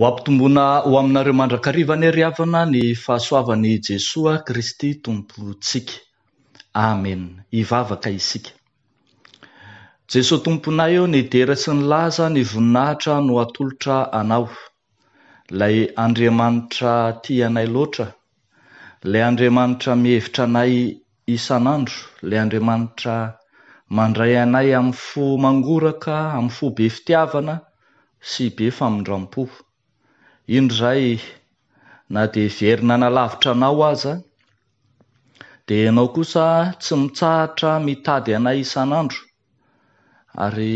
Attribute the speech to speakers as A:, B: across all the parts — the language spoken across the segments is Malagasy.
A: ho ampi tombona ho aminareo mandrakarivany ariavana ny fahasoavany jesosa kristy tompotsika amen ivavaka isika jesosy tomponay eo ny derasy ny laza ny voninahitra no atolotra anao lay andriamanitra ti anay loatra lay andriamanitra mihevitra anay isan'andro lay andriamanitra mandray anay am'ny fo mangoraka ami'y fo be fitiavana sy be famindrampoh indy zay na de vierina na lavitra anao azaa de anao kosa tsy mitsahatra mitady anay isan'andro ary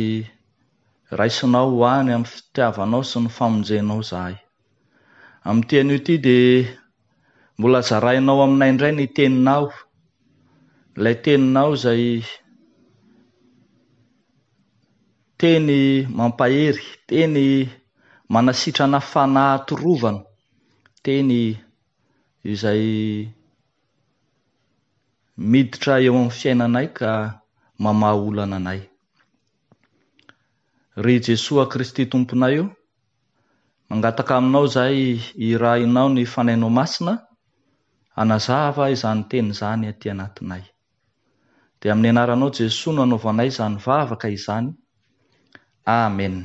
A: raisinao hoany amy fitiavanao sy ny famonjenao zahay amitean'io ity de mbola zarainao aminayindray ny teninao lay teninao zay teny mampahery teny manasitrana fanatorovana teny izay miditra eo ami'ny fiainanay ka mama olana anay ry jesos a kristy tomponay o mangataka aminao zay irah inao ny fanainao masina anazava izany teny zany aty anatinay de amin'ny anaranao jesos no anaovanay zany vavaka izany amen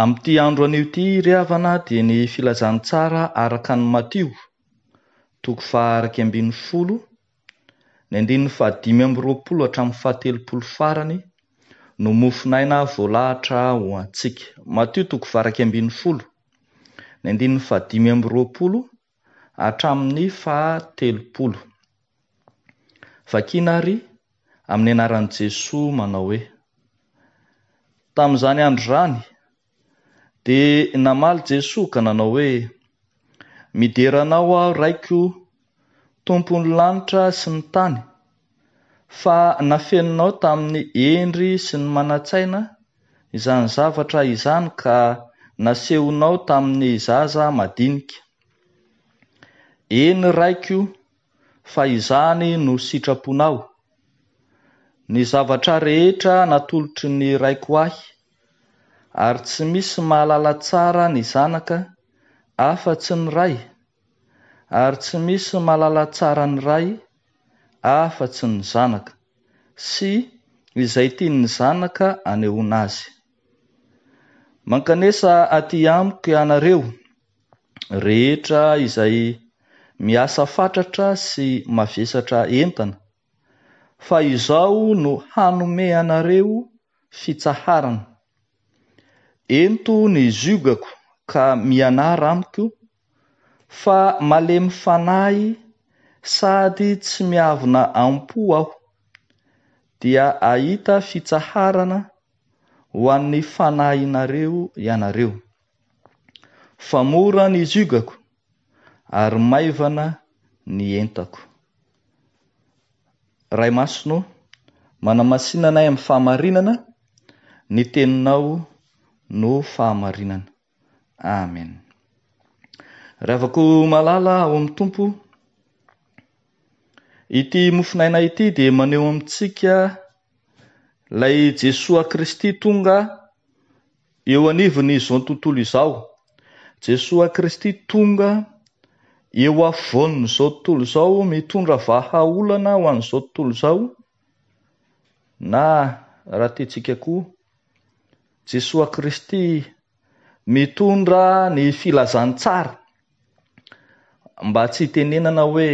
A: ami'ity andro anio ity riavana dia ny filazantsara araka ny matio toko varaky ambin'ny folo ny andinyn'ny faadimy amby roapolo hatramin'ny fahatelopolo farany no mofinaina voalahatra ho antsika matio toko varaky ambin'ny folo ny andinnny faadimy amby roapolo atramin'ny fatelopolo vakina ry amin'ny anaran' jesos manao hoe tam'izany andro rany di namaly jesosy ka nanao hoe mideranao aho raiko tompo ny lanitra sy ny tany fa nafenonao tamin'ny endry sy ny mana-tsaina izany zavatra izany ka nasehonao tamin'ny zaza madinika eny raiko fa izany no sitraponao ny zavatra rehetra natolotry ny raiko ahy ary tsy misy mahalala tsara ny zanaka afatsy ny ray ary tsy misy mahalala tsara ny ray afa-tsy ny zanaka sy izay ti ny zanaka aneona azy mankanesa aty amiko ianareo rehetra izay miasa fatratra sy mavesatra entana fa izao no hanome anareo fitsaharana ento ny jugako ka mianara amiko fa male mi fanahy sady tsy miavina ampo aho dia ahita fitsaharana ho an'ny fanainareo ianareo famora ny jugako ary maivana ny entako ray masono manamasinanay amin'ny fahamarinana ny teninao no fahamarinana amen reha avako malala ao am'ny tompo ity mofinaina ity de maneho amitsika lay jesoa kristy tonga eo anivon'zao tontolo izao jesoa kristy tonga eo avonin' zao tontolo zao mitondra vaha olana ho an'izao tontolo zao na raha tetsikako jesosa kristy mitondra ny filazantsara mba tsy hitenenana hoe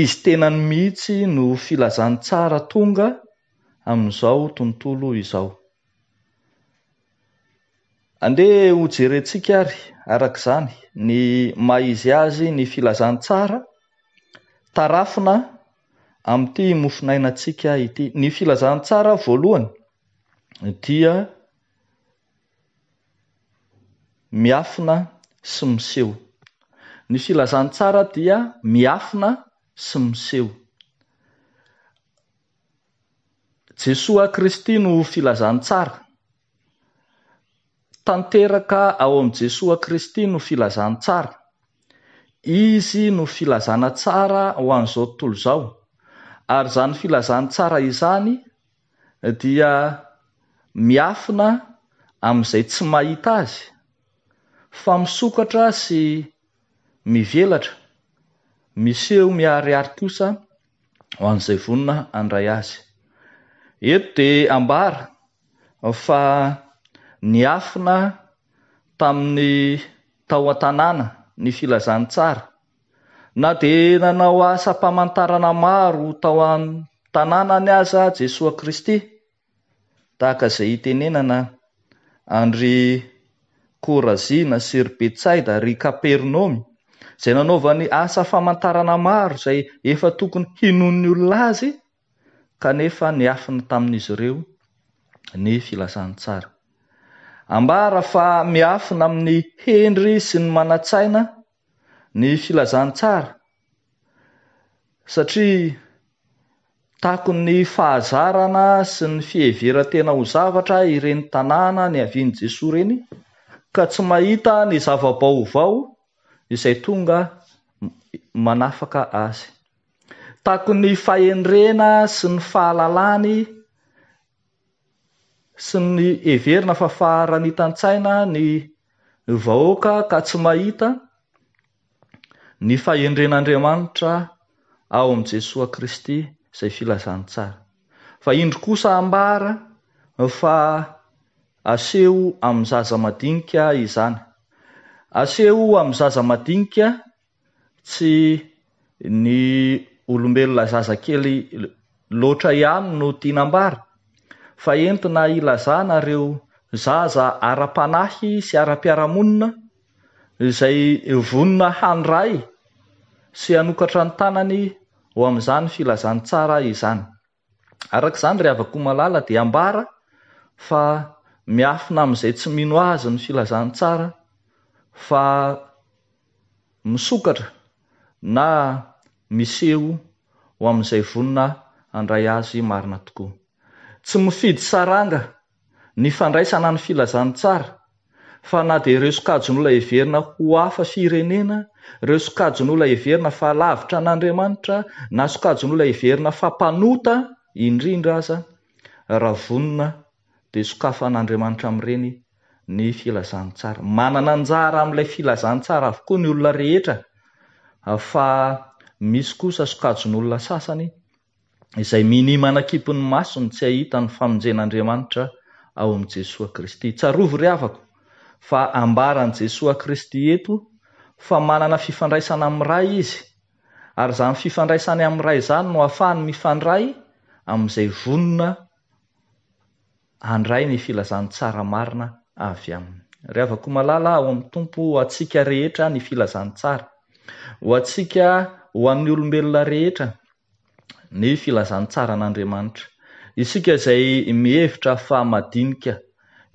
A: izy tenany mihitsy no filazantsara tonga ami'izao tontolo izao andeh hojerentsika ary arak'izany ny maizy azy ny filazantsara tarafina ami'ity mofinaina atsika ity ny filazantsara voalohany dia miafina sy miseho ny filazantsara dia miafina sy miseho jesoa kristy no filazantsara tanteraka ao amin' jeso kristy no filazantsara izy no filazana tsara ho an'izao tontolo izao ary zany filazantsara izany dia miafina amn'izay tsy mahita azy fa misokatra sy mivelatra mis eo miariary kosa ho an'izay vonina andray azy eto de ambara fa ny afina tamin'ny tao an-tanàna ny filazantsara na de nanao asampamantarana maro tao an-tanàna any aza jesosa kristy tahaka zay itenenana andry korazina syry betsaida ry kapernômy zay nanaovany asa famantarana maro zay efa tokony hinony olona azykenyafina tai'izy reoybara fa miafina amin'ny hendry sy ny mana-tsaina ny filazantsarasatria takony fahazarana sy ny fiheveratena ho zavatra ireny tanàna ny aviany jesosa reny ka tsy mahita ny zavabaovao izay tonga manafaka azy tako ny faendrena sy ny fahalalany sy ny heverina fafaharanitantsaina ny vahoaka ka tsy mahita ny faendrenaandriamanitra ao amin'ny jesos kristy zay filazantsara fa indro kosa ambara fa aseo am'y zaza madinikaa izany aseo amy zaza madinikaa tsy ny olombelona zaza kely loatra ihany no dianambara fa entina ilaza nareo zaza ara-panahy sy ara-piaramonina zay vonina handray sy anokatra ny tanany ho am'izany filazan tsara izany arak'zany re avakoho malala de ambara fa miafina am'izay tsy mino azy ny filazantsara fa misokatranaseotsy mifidy saranga ny fandraisana ny filazan tsara fa na de reo sokajon'ola everina ho afa firenena reo sokajon'ola everina falavitra n'andriamanitra na sokajon'ola everina fampanota indrindra aza ra vonina de sokafaan'andriamanitra amireny ny filazan tsara manana njara ami'ilay filazantsara avokoa ny olona rehetra fa misy kosa okao nyolona asanyainyay ty inyaen'aamanaaesoyeoistyeto fa manana fifandraisana ami'ny ray izy ary zany fifandraisany ami'ny ray zany no afahany mifandray ami'izay vonona andray ny filazantsara marina avy aminy ryavako malala ao am'ny tompo atsika rehetra ny filazantsara ho atsika ho an'ny olombelona rehetra ny filazantsara an'andriamanitra isika zay mihevitra fa madinika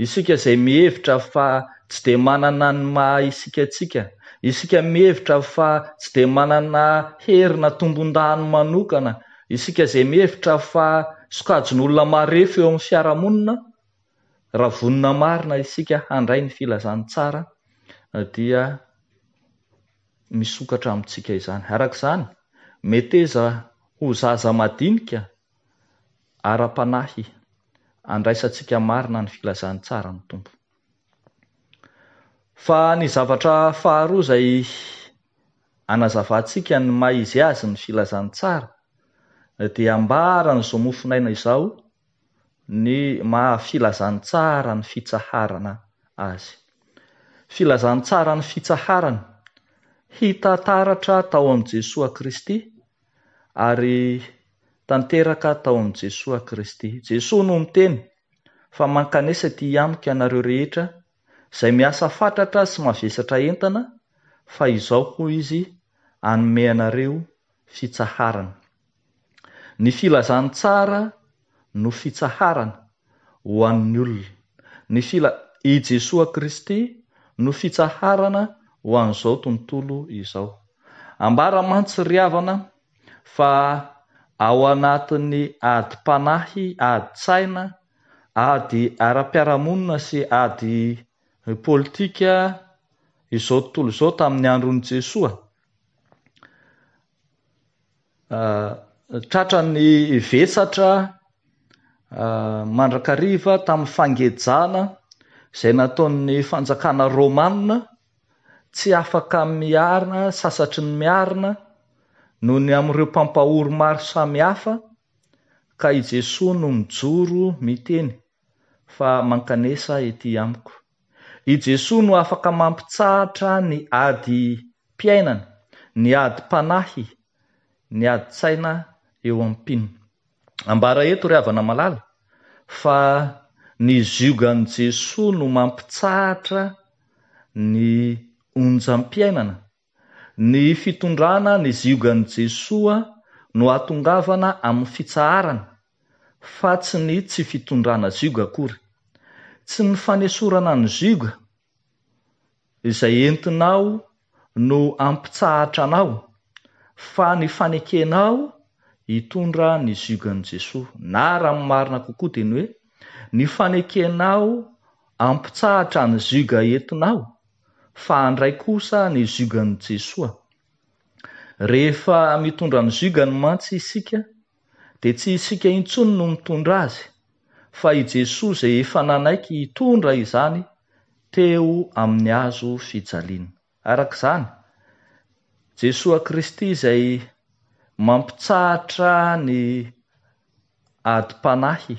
A: isika zay mihevitra fa tsy de manana ny ma isikatsika isika mihevitra fa tsy de manana herina tombon-danomanokana isika zay mihevitra fa sokajonyolona marefo eo amin'ny fiaramonina raha vonina marina isika andray ny filazany tsara dia misokatra amitsika izany arak'izany meteza ho zaza madinika ara-panahy andraisantsika marina ny filazan tsara ny tompo fa ny zavatra faharoa zay anazavantsiaka ny maizy azy ny filazantsara de ambarany zo mofinaina izao ny maha- filazantsara ny fitsaharana azy filazantsara ny fitsaharana hitataratra tao am' jesos kristy ary tanteraka tao am' jesosa kristy jesosa no miteny fa mankanesa ti amiko ianareo rehetra zay miasa fatratra sy mavesatra entana fa izao koa izy anome anareo fitsaharana ny filazantsara no fitsaharana hoan'ny olona ny fila- i jesoa kristy no fitsaharana ho an'izao tontolo izao ambaramantsy riavana fa ao anatin'ny ady mpanahy ady tsaina ady ara-piaramonina sy ady politika izao tontolo zao tamin'ny androny jesoa ah, tratrany vesatra ah, mandrakariva tamin'ny fangejana zay nataon'ny fanjakana romanna tsy afaka miarina sasatry ny miarina noho ny amn'ireo mpampahoro maro samihafa ka i jesosa no mijoro miteny fa mankanesa ity amiko i jesoa no afaka mampitsahatra ny ady mpiainana ny ady mpanahy ny ady tsaina eo amy pino ambara eto ry avana malala fa ny zigany jesosa no mampitsahatra ny onjam-piainana ny fitondrana ny zigany jesosa no atongavana amin'ny fitsaharana fa tsy ny tsy fitondrana ziga akory tsy ny fanesorana ny ziga izay entinao no ampitsahatra anao fa ny fanekenao itondra ny zugany jesoa na raha m'y marina kokoa diny hoe ny fanekenao ampitsahatra ny zuga entinao fa andray kosa ny zugany jesoa rehefa mitondra ny zuga ny mantsy isika de tsy isika intsony no mitondra azy fa i jesosa zay efa nanaiky hitondra izany teo amin'ny azo fijaliana arak'izany jesoa kristy izay mampitsahatra ny ady m-panahy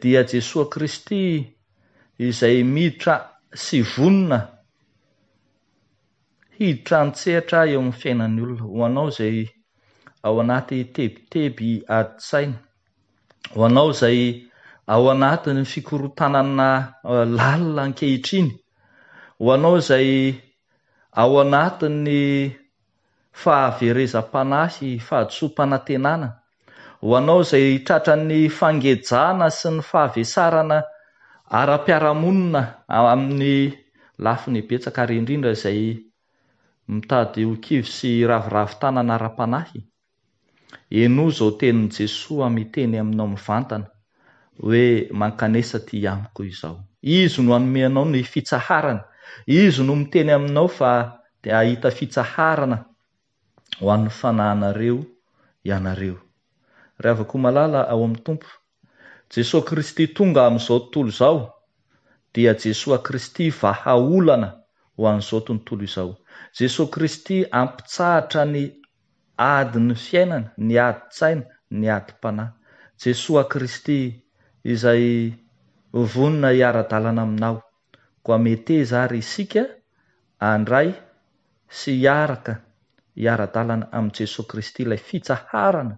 A: dia jesosa kristy izay miditra sy vonina hiditra nitsehatra eo amin'ny fiainany olona ho anao zay ao anaty tebiteby adisaina ho anao zay ao anatiny fikorotanana eh, lalina an-kehitriny ho anao zay ao anati'ny fahaverezam-panahy fahatsompanantenana ho anao zay tratrany fangejana sy ny fahavesarana ara-piaramonina amin'ny lafi ny betsaka ary indrindra zay mitady ho kivy sy raviravintanana ara-panahy eno zao teniny jesos amiteny aminao mivantana hoe mankanesa ty amiko izao izy no anomeanao ny fitsaharana izy no miteny aminao fa de ahita fitsaharana ho ann'ny fanaanareo ianareo rah avakoo malala ao amn'ny tompo jesos kristy tonga am'izao tontolo zao dia jesoa kristy vaaolana ho an'zao tontolo izao jesosy kristy ampitsahatra ny adiny fiainana ny ady tsaina ny adympanay jesoa kristy izay vonina iadana ainao koa metezary sika andray sy iaraka iara-dalana amin' jesosy kristy ilay fitsaharana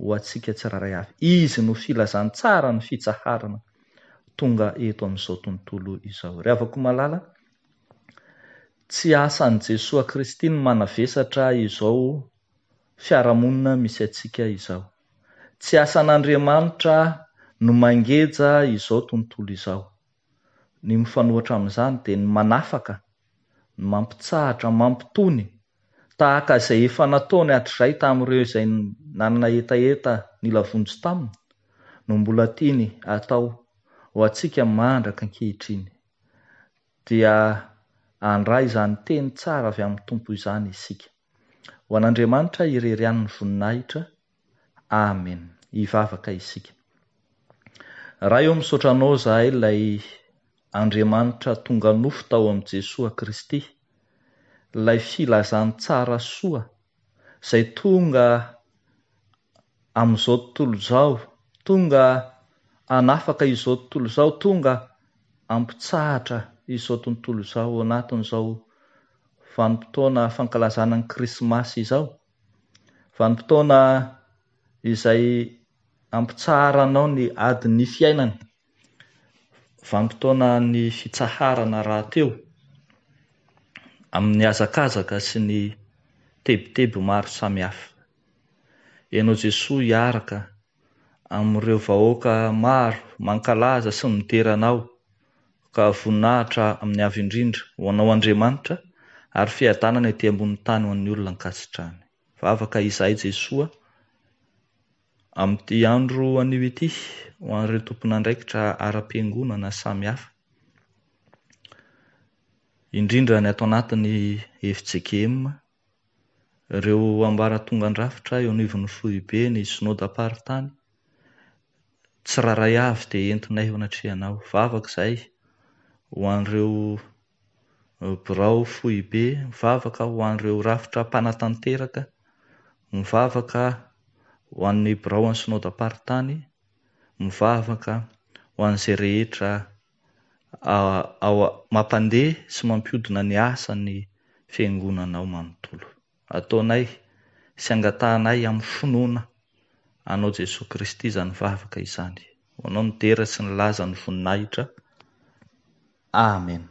A: ho atsika tsi raharay avy izy no filazantsara no fitsaharana tonga eto amn'izao tontolo izao reh avako malala tsy asany jesosa kristy no manavesatra izao fiaramonina misy atsika izao tsy asan'andriamanitra no mangeja izao tontolo izao ny mifanoatra ami'izany de ny manafaka ny mampitsahatra n mampitony tahaka zay efanataony atrray tamireo izay nanana etaeta ny lavonjy taminy no mbola tiany atao ho atsika mahandraka nkehitriny dia andra izany teny tsara avy amn'ny tompo izany isika ho an'andriamanitra irery anny voninahitra amen ivavaka iskaha eomiotranao zahay lay andramanitra tonga nofo tao am' jesos a kristy lay filazany tsara soa zay tonga am'izao tontolo zao tonga anafaka iy zao tontolo izao tonga ampitsahatra iy zao tontolo zao anatin' zao vanimpotoana fankalazana ny krismasy izao vanimpotoana izay ampitsaharanao ny adiny fiainany vamimpotoana ny fitsaharana rahateo amin'ny azakazaka sy ny tebiteby maro sami hafa ianao jesos hiaraka amireo vahoaka maro mankalaza sy miteranao ka voninahitra amin'ny avy indrindra ho anao andriamanitra ary fiatanana eti ambony tany ho an'ny olona nkasitrany vavaka izahy jesosa am''ity andro anio ity ho an'ire tompona andraikitra aram-piangonana sami hafa indrindra ny ato anatiny efijekem ireo ambaratonga n- rafitra eo anivony foi be ny snode aparttany tsy raharay avy de entinay eo anatrianao vavaka izay ho an'ireo uh, brao foi be mivavaka ho an'ireo rafitra mpanatanteraka mivavaka ho an'ny braoany snode aparttany mivavaka ho an'izay rehetra aoa mampandeha sy mampiodina ny asa ny fiangonanao manontolo ataonay sy angatanay amin'y finoana anao jesos kristy zany vavaka izany ho anao mitera sy ny laza ny voninahitra amen